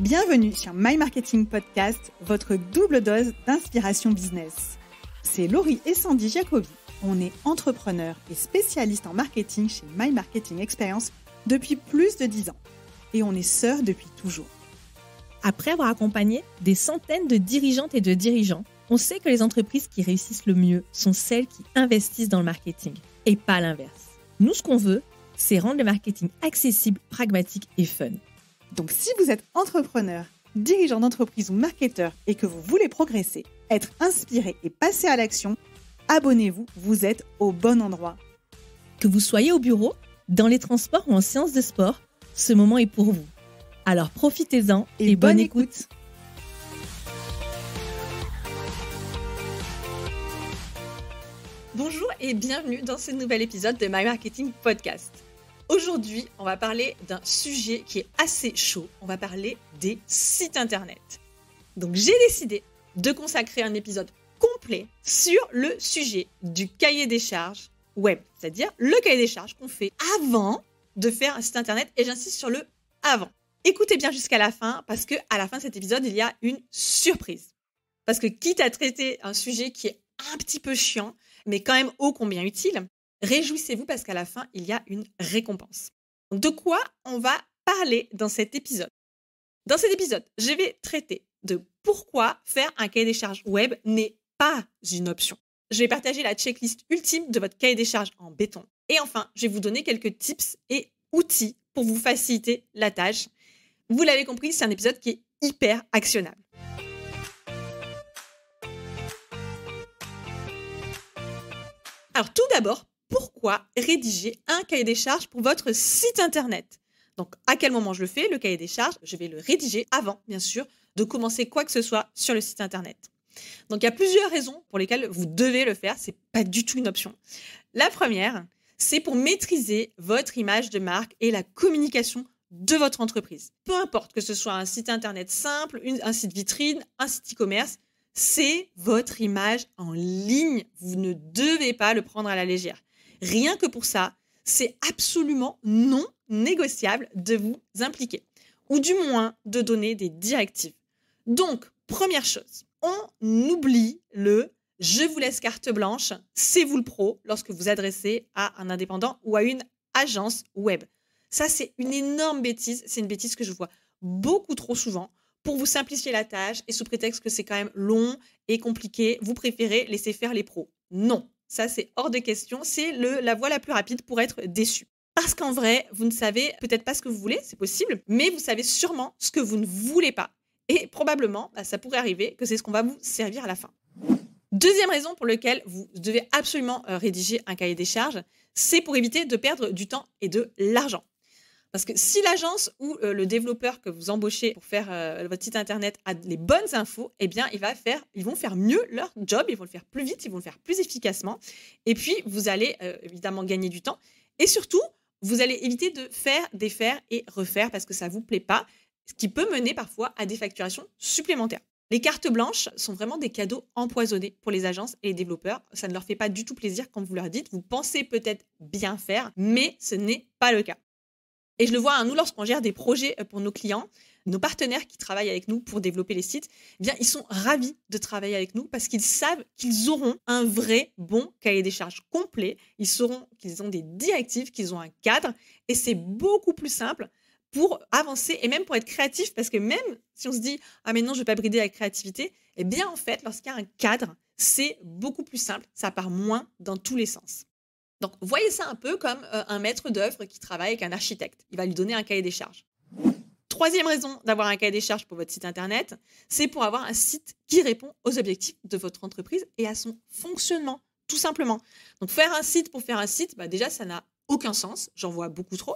Bienvenue sur My Marketing Podcast, votre double dose d'inspiration business. C'est Laurie et Sandy Jacobi. On est entrepreneur et spécialiste en marketing chez My Marketing Experience depuis plus de 10 ans. Et on est sœurs depuis toujours. Après avoir accompagné des centaines de dirigeantes et de dirigeants, on sait que les entreprises qui réussissent le mieux sont celles qui investissent dans le marketing et pas l'inverse. Nous, ce qu'on veut, c'est rendre le marketing accessible, pragmatique et fun. Donc si vous êtes entrepreneur, dirigeant d'entreprise ou marketeur et que vous voulez progresser, être inspiré et passer à l'action, abonnez-vous, vous êtes au bon endroit. Que vous soyez au bureau, dans les transports ou en séance de sport, ce moment est pour vous. Alors profitez-en et, bonne, écoute. Bonjour et bienvenue dans ce nouvel épisode de My Marketing Podcast. Aujourd'hui, on va parler d'un sujet qui est assez chaud. On va parler des sites internet. Donc j'ai décidé de consacrer un épisode complet sur le sujet du cahier des charges web, c'est-à-dire le cahier des charges qu'on fait avant de faire un site internet et j'insiste sur le avant. Écoutez bien jusqu'à la fin parce que à la fin de cet épisode, il y a une surprise. Parce que quitte à traiter un sujet qui est un petit peu chiant, mais quand même ô combien utile, Réjouissez-vous parce qu'à la fin, il y a une récompense. de quoi on va parler dans cet épisode Dans cet épisode, je vais traiter de pourquoi faire un cahier des charges web n'est pas une option. Je vais partager la checklist ultime de votre cahier des charges en béton. Et enfin, je vais vous donner quelques tips et outils pour vous faciliter la tâche. Vous l'avez compris, c'est un épisode qui est hyper actionnable. Alors tout d'abord, pourquoi rédiger un cahier des charges pour votre site internet. Donc, à quel moment je le fais, le cahier des charges Je vais le rédiger avant, bien sûr, de commencer quoi que ce soit sur le site internet. Donc, il y a plusieurs raisons pour lesquelles vous devez le faire. Ce n'est pas du tout une option. La première, c'est pour maîtriser votre image de marque et la communication de votre entreprise. Peu importe que ce soit un site internet simple, un site vitrine, un site e-commerce, c'est votre image en ligne. Vous ne devez pas le prendre à la légère. Rien que pour ça, c'est absolument non négociable de vous impliquer, ou du moins de donner des directives. Donc, première chose, on oublie le je vous laisse carte blanche, c'est vous le pro lorsque vous adressez à un indépendant ou à une agence web. Ça, c'est une énorme bêtise, c'est une bêtise que je vois beaucoup trop souvent. Pour vous simplifier la tâche et sous prétexte que c'est quand même long et compliqué, vous préférez laisser faire les pros. Non, ça, c'est hors de question. C'est la voie la plus rapide pour être déçu. Parce qu'en vrai, vous ne savez peut-être pas ce que vous voulez, c'est possible, mais vous savez sûrement ce que vous ne voulez pas. Et probablement, bah, ça pourrait arriver que c'est ce qu'on va vous servir à la fin. Deuxième raison pour laquelle vous devez absolument euh, rédiger un cahier des charges, c'est pour éviter de perdre du temps et de l'argent. Parce que si l'agence ou euh, le développeur que vous embauchez pour faire euh, votre site internet a les bonnes infos, eh bien, il va faire, ils vont faire mieux leur job, ils vont le faire plus vite, ils vont le faire plus efficacement. Et puis, vous allez euh, évidemment gagner du temps. Et surtout, vous allez éviter de faire, défaire et refaire parce que ça ne vous plaît pas, ce qui peut mener parfois à des facturations supplémentaires. Les cartes blanches sont vraiment des cadeaux empoisonnés pour les agences et les développeurs. Ça ne leur fait pas du tout plaisir quand vous leur dites, vous pensez peut-être bien faire, mais ce n'est pas le cas. Et je le vois, hein, nous, lorsqu'on gère des projets euh, pour nos clients, nos partenaires qui travaillent avec nous pour développer les sites, eh bien, ils sont ravis de travailler avec nous parce qu'ils savent qu'ils auront un vrai bon cahier des charges complet. Ils sauront qu'ils ont des directives, qu'ils ont un cadre. Et c'est beaucoup plus simple pour avancer et même pour être créatif parce que même si on se dit ah mais non je vais pas brider la créativité eh bien en fait lorsqu'il y a un cadre c'est beaucoup plus simple ça part moins dans tous les sens donc, voyez ça un peu comme euh, un maître d'œuvre qui travaille avec un architecte. Il va lui donner un cahier des charges. Troisième raison d'avoir un cahier des charges pour votre site Internet, c'est pour avoir un site qui répond aux objectifs de votre entreprise et à son fonctionnement, tout simplement. Donc, faire un site pour faire un site, bah, déjà, ça n'a aucun sens, j'en vois beaucoup trop.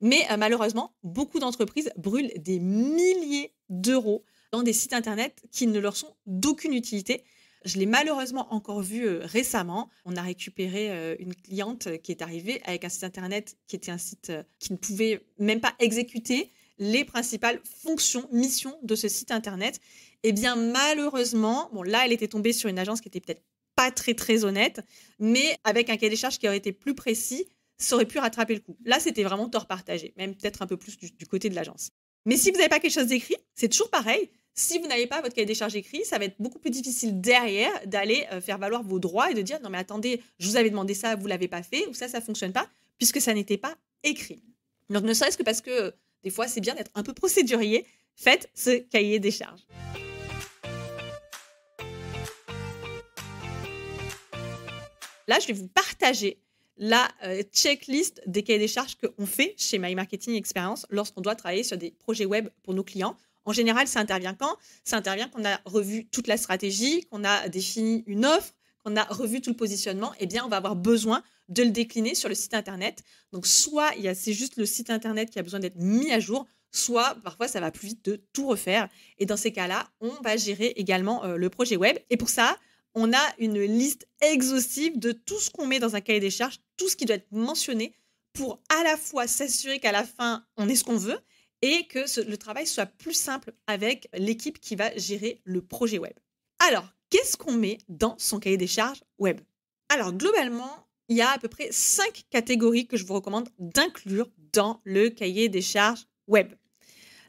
Mais euh, malheureusement, beaucoup d'entreprises brûlent des milliers d'euros dans des sites Internet qui ne leur sont d'aucune utilité je l'ai malheureusement encore vu euh, récemment. On a récupéré euh, une cliente euh, qui est arrivée avec un site internet qui était un site qui ne pouvait même pas exécuter les principales fonctions, missions de ce site internet. Et eh bien malheureusement, bon là, elle était tombée sur une agence qui était peut-être pas très très honnête, mais avec un cahier des charges qui aurait été plus précis, ça aurait pu rattraper le coup. Là, c'était vraiment tort partagé, même peut-être un peu plus du, du côté de l'agence. Mais si vous n'avez pas quelque chose d'écrit, c'est toujours pareil. Si vous n'avez pas votre cahier des charges écrit, ça va être beaucoup plus difficile derrière d'aller euh, faire valoir vos droits et de dire non mais attendez, je vous avais demandé ça, vous l'avez pas fait ou ça ça fonctionne pas puisque ça n'était pas écrit. Donc ne serait-ce que parce que euh, des fois c'est bien d'être un peu procédurier, faites ce cahier des charges. Là, je vais vous partager la euh, checklist des cahiers des charges qu'on fait chez My Marketing Experience lorsqu'on doit travailler sur des projets web pour nos clients. En général, ça intervient quand Ça intervient qu'on a revu toute la stratégie, qu'on a défini une offre, qu'on a revu tout le positionnement. Eh bien, on va avoir besoin de le décliner sur le site internet. Donc, soit c'est juste le site internet qui a besoin d'être mis à jour, soit parfois ça va plus vite de tout refaire. Et dans ces cas-là, on va gérer également euh, le projet web. Et pour ça, on a une liste exhaustive de tout ce qu'on met dans un cahier des charges, tout ce qui doit être mentionné pour à la fois s'assurer qu'à la fin, on est ce qu'on veut et que le travail soit plus simple avec l'équipe qui va gérer le projet web. Alors, qu'est-ce qu'on met dans son cahier des charges web Alors, globalement, il y a à peu près cinq catégories que je vous recommande d'inclure dans le cahier des charges web.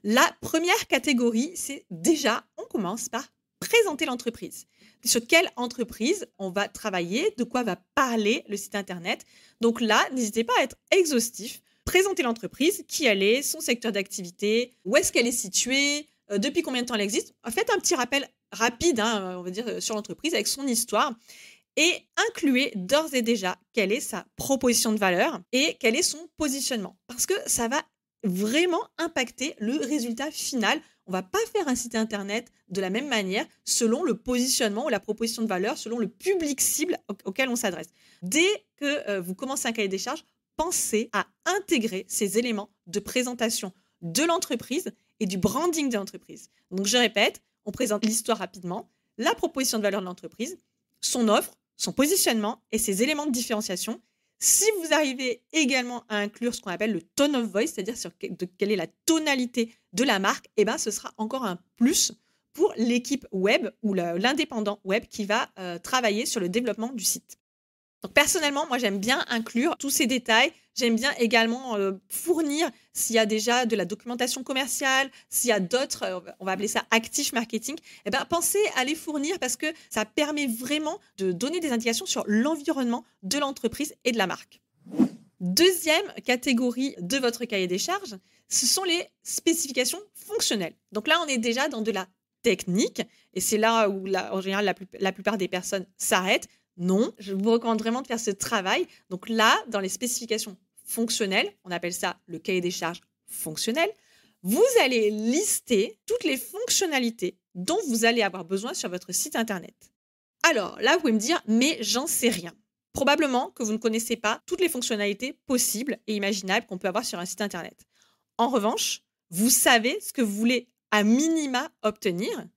La première catégorie, c'est déjà, on commence par présenter l'entreprise. Sur quelle entreprise on va travailler, de quoi va parler le site internet. Donc là, n'hésitez pas à être exhaustif présenter l'entreprise, qui elle est, son secteur d'activité, où est-ce qu'elle est située, euh, depuis combien de temps elle existe. Faites un petit rappel rapide, hein, on va dire, euh, sur l'entreprise avec son histoire et incluez d'ores et déjà quelle est sa proposition de valeur et quel est son positionnement. Parce que ça va vraiment impacter le résultat final. On ne va pas faire un site internet de la même manière selon le positionnement ou la proposition de valeur, selon le public cible auquel on s'adresse. Dès que euh, vous commencez un cahier des charges, penser à intégrer ces éléments de présentation de l'entreprise et du branding de l'entreprise. Donc je répète, on présente l'histoire rapidement, la proposition de valeur de l'entreprise, son offre, son positionnement et ses éléments de différenciation. Si vous arrivez également à inclure ce qu'on appelle le tone of voice, c'est-à-dire sur quelle est la tonalité de la marque, eh ben, ce sera encore un plus pour l'équipe web ou l'indépendant web qui va euh, travailler sur le développement du site personnellement, moi j'aime bien inclure tous ces détails. J'aime bien également euh, fournir s'il y a déjà de la documentation commerciale, s'il y a d'autres, euh, on va appeler ça actif marketing. Eh ben, pensez à les fournir parce que ça permet vraiment de donner des indications sur l'environnement de l'entreprise et de la marque. Deuxième catégorie de votre cahier des charges, ce sont les spécifications fonctionnelles. Donc là, on est déjà dans de la technique et c'est là où en général la plupart des personnes s'arrêtent. Non, je vous recommande vraiment de faire ce travail. Donc là, dans les spécifications fonctionnelles, on appelle ça le cahier des charges fonctionnel, vous allez lister toutes les fonctionnalités dont vous allez avoir besoin sur votre site internet. Alors là, vous pouvez me dire, mais j'en sais rien. Probablement que vous ne connaissez pas toutes les fonctionnalités possibles et imaginables qu'on peut avoir sur un site internet. En revanche, vous savez ce que vous voulez à minima obtenir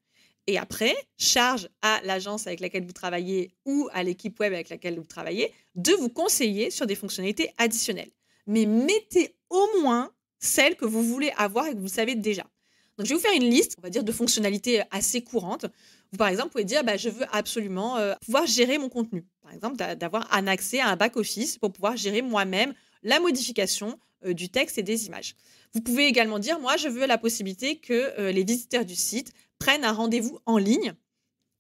et après, charge à l'agence avec laquelle vous travaillez ou à l'équipe web avec laquelle vous travaillez de vous conseiller sur des fonctionnalités additionnelles. Mais mettez au moins celles que vous voulez avoir et que vous savez déjà. Donc, je vais vous faire une liste, on va dire, de fonctionnalités euh, assez courantes. Vous, par exemple, pouvez dire, bah, je veux absolument euh, pouvoir gérer mon contenu. Par exemple, d'avoir un accès à un back-office pour pouvoir gérer moi-même la modification euh, du texte et des images. Vous pouvez également dire, moi, je veux la possibilité que euh, les visiteurs du site prennent un rendez-vous en ligne.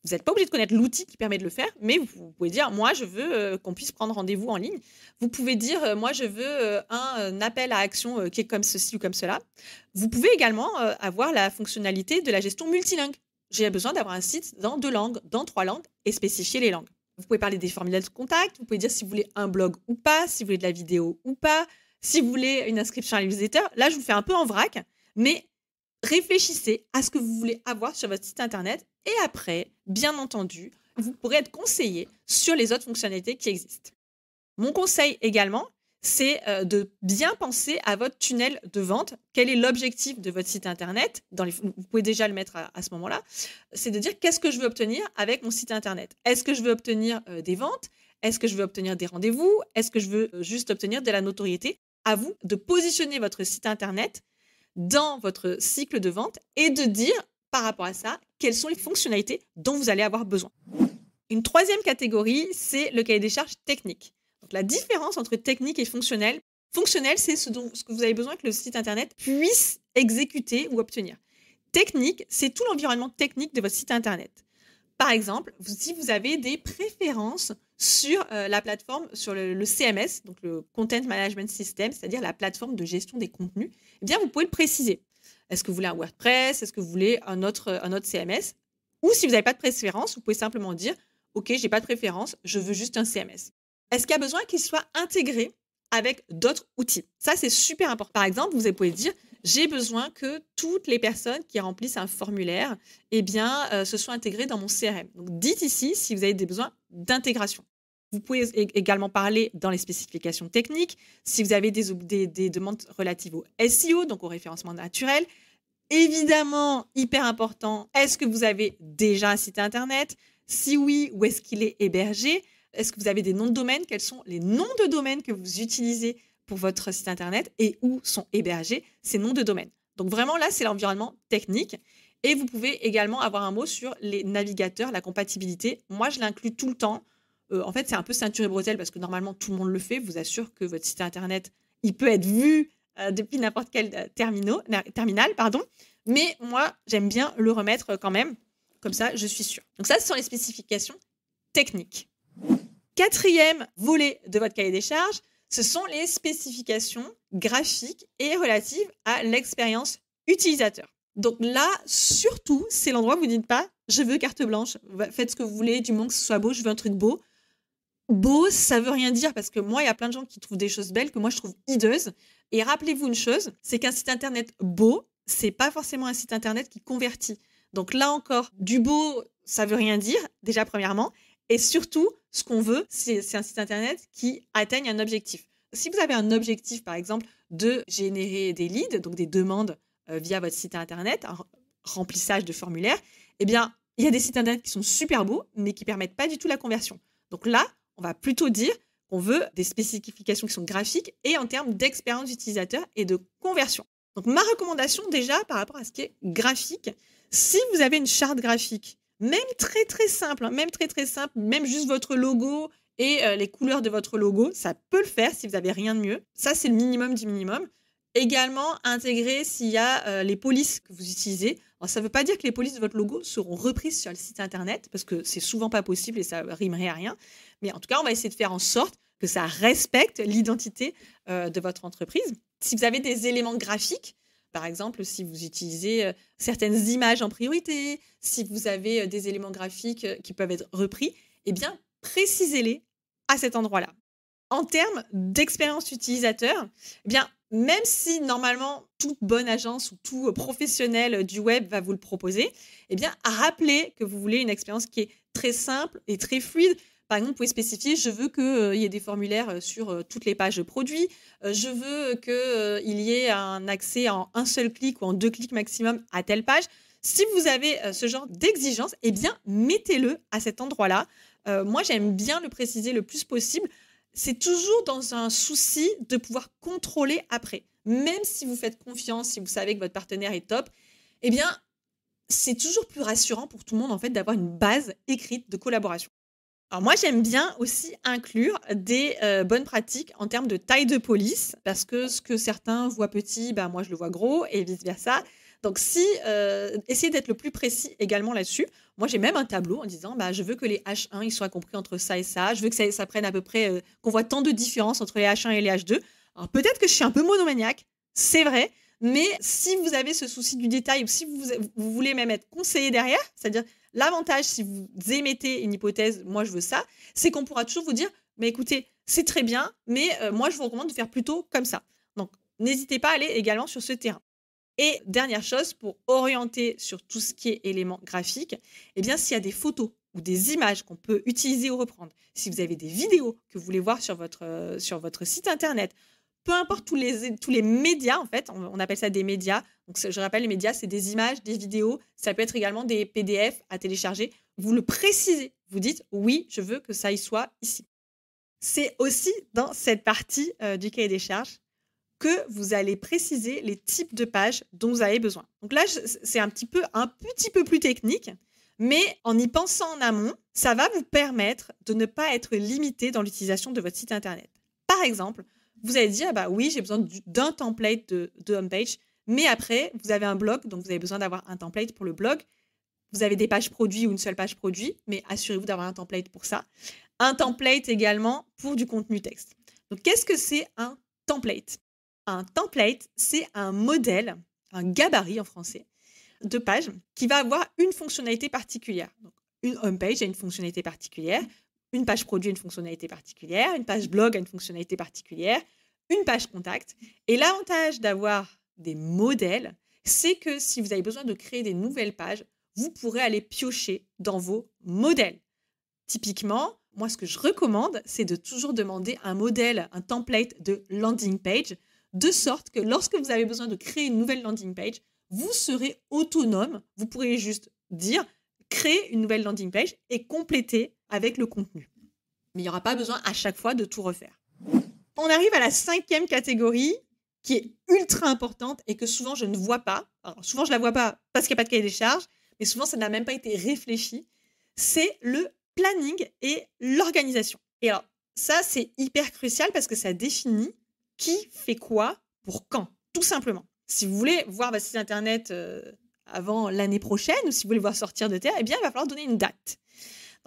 Vous n'êtes pas obligé de connaître l'outil qui permet de le faire, mais vous pouvez dire, moi, je veux euh, qu'on puisse prendre rendez-vous en ligne. Vous pouvez dire, euh, moi, je veux un appel à action qui est comme ceci ou comme cela. Vous pouvez également avoir la fonctionnalité de la gestion multilingue. J'ai besoin d'avoir un site dans deux langues, dans trois langues, et spécifier les langues. Vous pouvez parler des formulaires de contact, vous pouvez dire si vous voulez un blog ou pas, si vous voulez de la vidéo ou pas, si vous voulez une inscription à l'utilisateur, là, je vous fais un peu en vrac, mais réfléchissez à ce que vous voulez avoir sur votre site internet et après, bien entendu, vous pourrez être conseillé sur les autres fonctionnalités qui existent. Mon conseil également, c'est euh, de bien penser à votre tunnel de vente. Quel est l'objectif de votre site internet Vous pouvez déjà le mettre à, à ce moment-là. C'est de dire qu'est-ce que je veux obtenir avec mon site internet. Est-ce que je veux obtenir euh, des ventes Est-ce que je veux obtenir des rendez-vous Est-ce que je veux euh, juste obtenir de la notoriété à vous de positionner votre site internet dans votre cycle de vente et de dire par rapport à ça quelles sont les fonctionnalités dont vous allez avoir besoin. Une troisième catégorie, c'est le cahier des charges technique. la différence entre technique et fonctionnel, fonctionnel, c'est ce, dont, ce que vous avez besoin que le site internet puisse exécuter ou obtenir. Technique, c'est tout l'environnement technique de votre site internet. Par exemple, si vous avez des préférences sur euh, la plateforme, sur le, CMS, donc le Content Management System, c'est-à-dire la plateforme de gestion des contenus, eh bien, vous pouvez le préciser. Est-ce que vous voulez un WordPress Est-ce que vous voulez un autre, euh, un autre CMS Ou si vous n'avez pas de préférence, vous pouvez simplement dire OK, j'ai pas de préférence, je veux juste un CMS. Est-ce qu'il y a besoin qu'il soit intégré avec d'autres outils Ça, c'est super important. Par exemple, vous pouvez dire j'ai besoin que toutes les personnes qui remplissent un formulaire eh bien, euh, se soient intégrées dans mon CRM. Donc dites ici si vous avez des besoins d'intégration. Vous pouvez également parler dans les spécifications techniques, si vous avez des, demandes relatives au SEO, donc au référencement naturel. Évidemment, hyper important, est-ce que vous avez déjà un site Internet Si oui, où est-ce qu'il est hébergé Est-ce que vous avez des noms de domaine Quels sont les noms de domaines que vous utilisez pour votre site internet et où sont hébergés ces noms de domaine. Donc vraiment là, c'est l'environnement technique. Et vous pouvez également avoir un mot sur les navigateurs, la compatibilité. Moi, je l'inclus tout le temps. Euh, en fait, c'est un peu ceinture et bretelle parce que normalement, tout le monde le fait. Vous assure que votre site internet, il peut être vu euh, depuis n'importe quel euh, terminal, pardon. Mais moi, j'aime bien le remettre quand même. Comme ça, je suis sûre. Donc ça, ce sont les spécifications techniques. Quatrième volet de votre cahier des charges, ce sont les spécifications graphiques et relatives à l'expérience utilisateur. Donc là, surtout, c'est l'endroit où vous ne dites pas je veux carte blanche, faites ce que vous voulez, du moins que ce soit beau, je veux un truc beau. Beau, ça veut rien dire parce que moi, il y a plein de gens qui trouvent des choses belles que moi je trouve hideuses. Et rappelez-vous une chose, c'est qu'un site internet beau, c'est pas forcément un site internet qui convertit. Donc là encore, du beau, ça veut rien dire, déjà premièrement. Et surtout, ce qu'on veut, c'est un site internet qui atteigne un objectif. Si vous avez un objectif, par exemple, de générer des leads, donc des demandes euh, via votre site internet, un remplissage de formulaires, eh bien, il y a des sites internet qui sont super beaux, mais qui permettent pas du tout la conversion. Donc là, on va plutôt dire qu'on veut des spécifications qui sont graphiques et en termes d'expérience utilisateur et de conversion. Donc ma recommandation déjà par rapport à ce qui est graphique, si vous avez une charte graphique même très très simple, hein, même très très simple, même juste votre logo et euh, les couleurs de votre logo, ça peut le faire si vous n'avez rien de mieux. Ça, c'est le minimum du minimum. Également, intégrer s'il y a euh, les polices que vous utilisez. ça ne veut pas dire que les polices de votre logo seront reprises sur le site internet, parce que c'est souvent pas possible et ça rimerait à rien. Mais en tout cas, on va essayer de faire en sorte que ça respecte l'identité euh, de votre entreprise. Si vous avez des éléments graphiques, par exemple, si vous utilisez euh, certaines images en priorité, si vous avez euh, des éléments graphiques euh, qui peuvent être repris, eh bien, précisez-les à cet endroit-là. En termes d'expérience utilisateur, eh bien, même si normalement toute bonne agence ou tout professionnel du web va vous le proposer, eh bien, rappelez que vous voulez une expérience qui est très simple et très fluide. Par exemple, vous pouvez spécifier, je veux qu'il euh, y ait des formulaires euh, sur euh, toutes les pages de produits, je veux qu'il y ait un accès en un seul clic ou en deux clics maximum à telle page. Si vous avez ce genre d'exigence, eh bien, mettez-le à cet endroit-là. moi, j'aime bien le préciser le plus possible. C'est toujours dans un souci de pouvoir contrôler après. Même si vous faites confiance, si vous savez que votre partenaire est top, eh bien, c'est toujours plus rassurant pour tout le monde en fait d'avoir une base écrite de collaboration. Alors moi j'aime bien aussi inclure des euh, bonnes pratiques en termes de taille de police, parce que ce que certains voient petit, bah, moi je le vois gros, et vice-versa. Donc si euh, essayez d'être le plus précis également là-dessus. Moi j'ai même un tableau en disant bah, je veux que les H1 ils soient compris entre ça et ça, je veux que ça, prenne à peu près, euh, qu'on voit tant de différences entre les H1 et les H2. Alors peut-être que je suis un peu monomaniaque, c'est vrai, mais si vous avez ce souci du détail ou si vous, vous voulez même être conseillé derrière, c'est-à-dire L'avantage, si vous émettez une hypothèse, moi je veux ça, c'est qu'on pourra toujours vous dire, mais écoutez, c'est très bien, mais euh, moi je vous recommande de faire plutôt comme ça. Donc n'hésitez pas à aller également sur ce terrain. Et dernière chose, pour orienter sur tout ce qui est éléments graphiques, eh bien s'il y a des photos ou des images qu'on peut utiliser ou reprendre, si vous avez des vidéos que vous voulez voir sur votre, euh, sur votre site internet, peu importe tous les, tous les médias, en fait, on appelle ça des médias, je rappelle, les médias, c'est des images, des vidéos, ça peut être également des PDF à télécharger. Vous le précisez, vous dites oui, je veux que ça y soit ici. C'est aussi dans cette partie euh, du cahier des charges que vous allez préciser les types de pages dont vous avez besoin. Donc là, c'est un petit peu un petit peu plus technique, mais en y pensant en amont, ça va vous permettre de ne pas être limité dans l'utilisation de votre site internet. Par exemple, vous allez dire ah bah oui, j'ai besoin d'un template de homepage mais après, vous avez un blog, donc vous avez besoin d'avoir un template pour le blog. Vous avez des pages produits ou une seule page produit, mais assurez-vous d'avoir un template pour ça. Un template également pour du contenu texte. Donc, qu'est-ce que c'est un template Un template, c'est un modèle, un gabarit en français, de page qui va avoir une fonctionnalité particulière. Donc, une homepage a une fonctionnalité particulière, une page produit a une fonctionnalité particulière, une page blog a une fonctionnalité particulière, une page contact. Et l'avantage d'avoir des modèles, c'est que si vous avez besoin de créer des nouvelles pages, vous pourrez aller piocher dans vos modèles. Typiquement, moi, ce que je recommande, c'est de toujours demander un modèle, un template de landing page, de sorte que lorsque vous avez besoin de créer une nouvelle landing page, vous serez autonome. Vous pourrez juste dire, créer une nouvelle landing page et compléter avec le contenu. Mais il n'y aura pas besoin à chaque fois de tout refaire. On arrive à la cinquième catégorie, qui est ultra importante et que souvent je ne vois pas. souvent je la vois pas parce qu'il n'y a pas de cahier des charges, mais souvent ça n'a même pas été réfléchi. C'est le planning et l'organisation. Et alors, ça, c'est hyper crucial parce que ça définit qui fait quoi pour quand, tout simplement. Si vous voulez voir votre site internet euh, avant l'année prochaine ou si vous voulez voir sortir de terre, eh bien, il va falloir donner une date.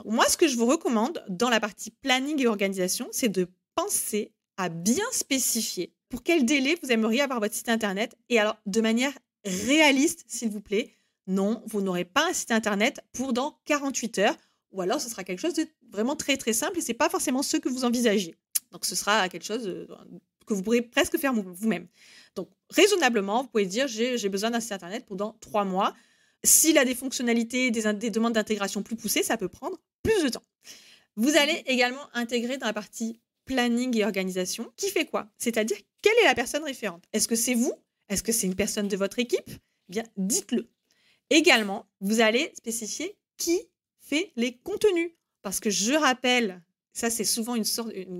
moi, ce que je vous recommande dans la partie planning et organisation, c'est de penser à bien spécifier pour quel délai vous aimeriez avoir votre site internet Et alors, de manière réaliste, s'il vous plaît. Non, vous n'aurez pas un site internet pour dans 48 heures, ou alors ce sera quelque chose de vraiment très très simple et c'est pas forcément ce que vous envisagez. Donc ce sera quelque chose euh, que vous pourrez presque faire vous-même. Donc raisonnablement, vous pouvez dire j'ai besoin d'un site internet pour dans trois mois. S'il a des fonctionnalités, des, des demandes d'intégration plus poussées, ça peut prendre plus de temps. Vous allez également intégrer dans la partie planning et organisation, qui fait quoi C'est-à-dire quelle est la personne référente Est-ce que c'est vous Est-ce que c'est une personne de votre équipe eh bien, dites-le. Également, vous allez spécifier qui fait les contenus. Parce que je rappelle, ça c'est souvent une,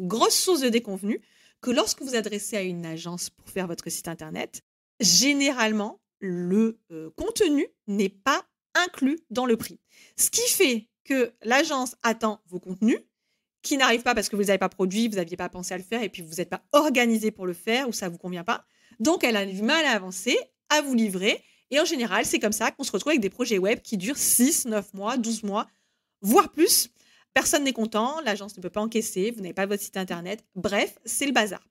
grosse source de déconvenue, que lorsque vous adressez à une agence pour faire votre site internet, généralement, le euh, contenu n'est pas inclus dans le prix. Ce qui fait que l'agence attend vos contenus, qui n'arrive pas parce que vous n'avez pas produit, vous n'aviez pas pensé à le faire et puis vous n'êtes pas organisé pour le faire ou ça vous convient pas. Donc elle a du mal à avancer, à vous livrer. Et en général, c'est comme ça qu'on se retrouve avec des projets web qui durent 6, 9 mois, 12 mois, voire plus. Personne n'est content, l'agence ne peut pas encaisser, vous n'avez pas votre site internet. Bref, c'est le bazar.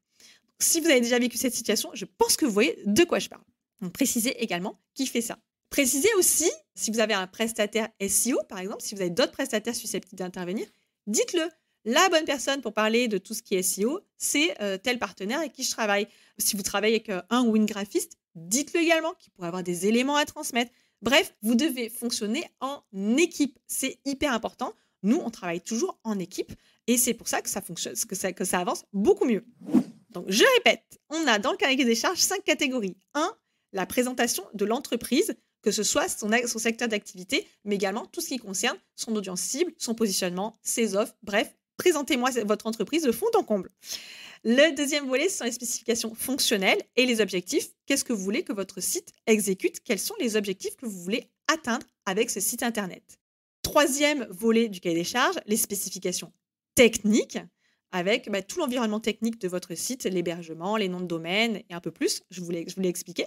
Si vous avez déjà vécu cette situation, je pense que vous voyez de quoi je parle. Donc, précisez également qui fait ça. Précisez aussi, si vous avez un prestataire SEO, par exemple, si vous avez d'autres prestataires susceptibles d'intervenir, dites-le la bonne personne pour parler de tout ce qui est SEO, c'est euh, tel partenaire avec qui je travaille. Si vous travaillez avec euh, un ou une graphiste, dites-le également, qu'il pourrait avoir des éléments à transmettre. Bref, vous devez fonctionner en équipe. C'est hyper important. Nous, on travaille toujours en équipe et c'est pour ça que ça fonctionne, que ça, avance beaucoup mieux. Donc, je répète, on a dans le cahier des charges cinq catégories. un, La présentation de l'entreprise, que ce soit son secteur d'activité, mais également tout ce qui concerne son audience cible, son positionnement, ses offres, bref, présentez-moi votre entreprise de fond en comble. Le deuxième volet, ce sont les spécifications fonctionnelles et les objectifs. Qu'est-ce que vous voulez que votre site exécute Quels sont les objectifs que vous voulez atteindre avec ce site Internet Troisième volet du cahier des charges, les spécifications techniques, avec bah, tout l'environnement technique de votre site, l'hébergement, les noms de domaine et un peu plus, je vous l'ai expliqué.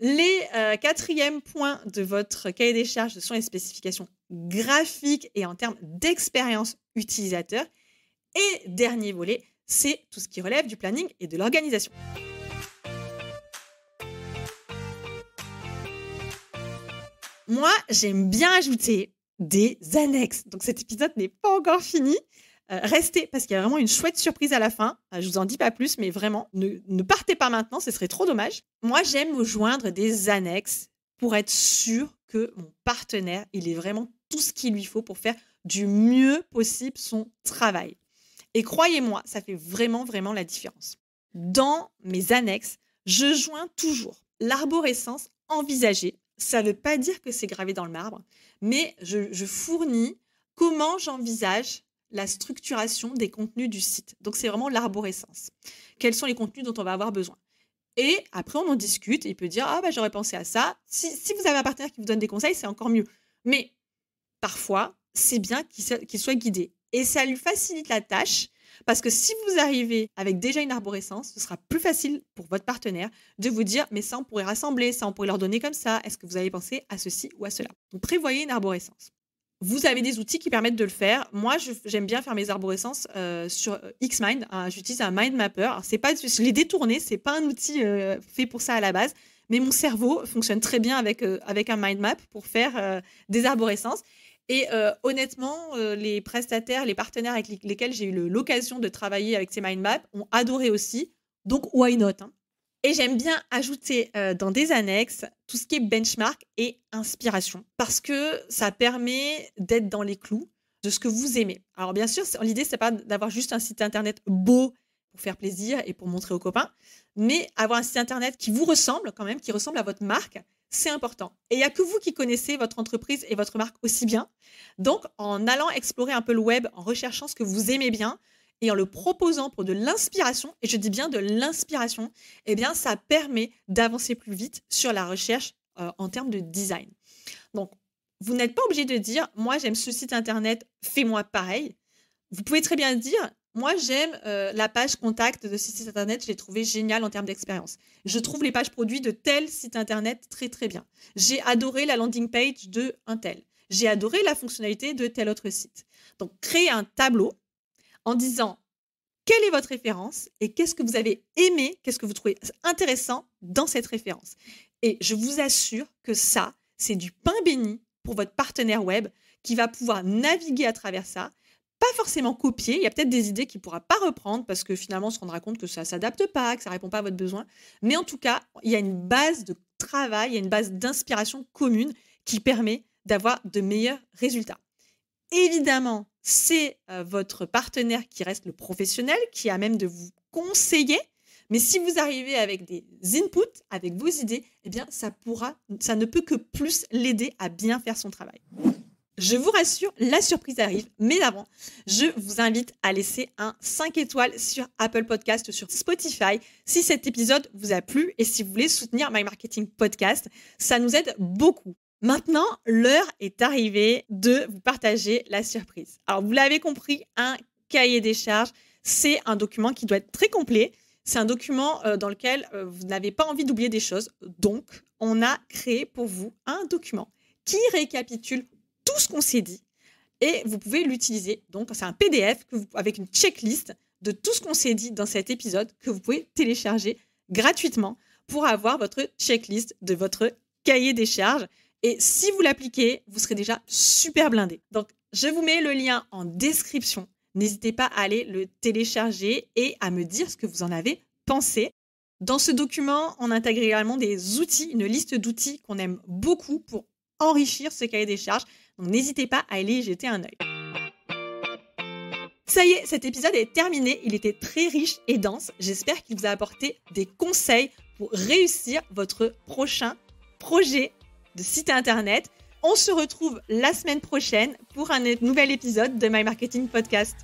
Les euh, quatrième quatrièmes points de votre cahier des charges, sont les spécifications graphiques et en termes d'expérience utilisateur. Et dernier volet, c'est tout ce qui relève du planning et de l'organisation. Moi, j'aime bien ajouter des annexes. Donc cet épisode n'est pas encore fini, euh, restez parce qu'il y a vraiment une chouette surprise à la fin. Je euh, je vous en dis pas plus, mais vraiment, ne, partez pas maintenant, ce serait trop dommage. Moi, j'aime joindre des annexes pour être sûr que mon partenaire, il est vraiment tout ce qu'il lui faut pour faire du mieux possible son travail. Et croyez-moi, ça fait vraiment, vraiment la différence. Dans mes annexes, je joins toujours l'arborescence envisagée. Ça ne veut pas dire que c'est gravé dans le marbre, mais je fournis comment j'envisage la structuration des contenus du site. Donc c'est vraiment l'arborescence. Quels sont les contenus dont on va avoir besoin Et après on en discute, il peut dire ah bah j'aurais pensé à ça. Si, vous avez un partenaire qui vous donne des conseils, c'est encore mieux. Mais parfois, c'est bien qu'il soit, soit guidé. Et ça lui facilite la tâche, parce que si vous arrivez avec déjà une arborescence, ce sera plus facile pour votre partenaire de vous dire mais ça on pourrait rassembler, ça on pourrait leur donner comme ça, est-ce que vous avez pensé à ceci ou à cela Donc prévoyez une arborescence vous avez des outils qui permettent de le faire. Moi, j'aime bien faire mes arborescences euh, sur euh, Xmind. Ah, j'utilise un mind mapper. C'est pas, je l'ai détourné. C'est pas un outil euh, fait pour ça à la base. Mais mon cerveau fonctionne très bien avec, avec un mind map pour faire des arborescences. Et honnêtement, les prestataires, les partenaires avec lesquels j'ai eu l'occasion de travailler avec ces mind maps ont adoré aussi. Donc, why not hein? Et j'aime bien ajouter euh, dans des annexes tout ce qui est benchmark et inspiration, parce que ça permet d'être dans les clous de ce que vous aimez. Alors bien sûr, l'idée, ce n'est pas d'avoir juste un site internet beau pour faire plaisir et pour montrer aux copains, mais avoir un site internet qui vous ressemble quand même, qui ressemble à votre marque, c'est important. Et il n'y a que vous qui connaissez votre entreprise et votre marque aussi bien. Donc, en allant explorer un peu le web, en recherchant ce que vous aimez bien, et en le proposant pour de l'inspiration, et je dis bien de l'inspiration, eh bien ça permet d'avancer plus vite sur la recherche euh, en termes de design. Donc, vous n'êtes pas obligé de dire, moi j'aime ce site internet, fais-moi pareil. Vous pouvez très bien dire, moi, j'aime euh, la page contact de ce site internet. Je l'ai trouvé génial en termes d'expérience. Je trouve les pages produits de tel site internet très très bien. J'ai adoré la landing page de un tel. J'ai adoré la fonctionnalité de tel autre site. Donc, créer un tableau en disant quelle est votre référence et qu'est-ce que vous avez aimé, qu'est-ce que vous trouvez intéressant dans cette référence. Et je vous assure que ça, c'est du pain béni pour votre partenaire web qui va pouvoir naviguer à travers ça, pas forcément copier, il y a peut-être des idées qu'il ne pourra pas reprendre parce que finalement on se rendra compte que ça ne s'adapte pas, que ça ne répond pas à votre besoin. Mais en tout cas, il y a une base de travail, il y a une base d'inspiration commune qui permet d'avoir de meilleurs résultats. Évidemment, c'est euh, votre partenaire qui reste le professionnel, qui a même de vous conseiller. Mais si vous arrivez avec des inputs, avec vos idées, eh bien, ça ça ne peut que plus l'aider à bien faire son travail. Je vous rassure, la surprise arrive, mais avant, je vous invite à laisser un 5 étoiles sur Apple Podcast, sur Spotify, si cet épisode vous a plu et si vous voulez soutenir My Marketing Podcast, ça nous aide beaucoup. Maintenant, l'heure est arrivée de vous partager la surprise. Alors, vous l'avez compris, un cahier des charges, c'est un document qui doit être très complet. C'est un document euh, dans lequel euh, vous n'avez pas envie d'oublier des choses. Donc, on a créé pour vous un document qui récapitule tout ce qu'on s'est dit et vous pouvez l'utiliser. Donc, c'est un PDF avec une checklist de tout ce qu'on s'est dit dans cet épisode que vous pouvez télécharger gratuitement pour avoir votre checklist de votre cahier des charges. Et si vous l'appliquez, vous serez déjà super blindé. Donc, je vous mets le lien en description. N'hésitez pas à aller le télécharger et à me dire ce que vous en avez pensé. Dans ce document, on intègre également des outils, une liste d'outils qu'on aime beaucoup pour enrichir ce cahier des charges. Donc n'hésitez pas à aller y jeter un œil. Ça y est, cet épisode est terminé. Il était très riche et dense. J'espère qu'il vous a apporté des conseils pour réussir votre prochain projet de site internet. On se retrouve la semaine prochaine pour un nouvel épisode de My Marketing Podcast.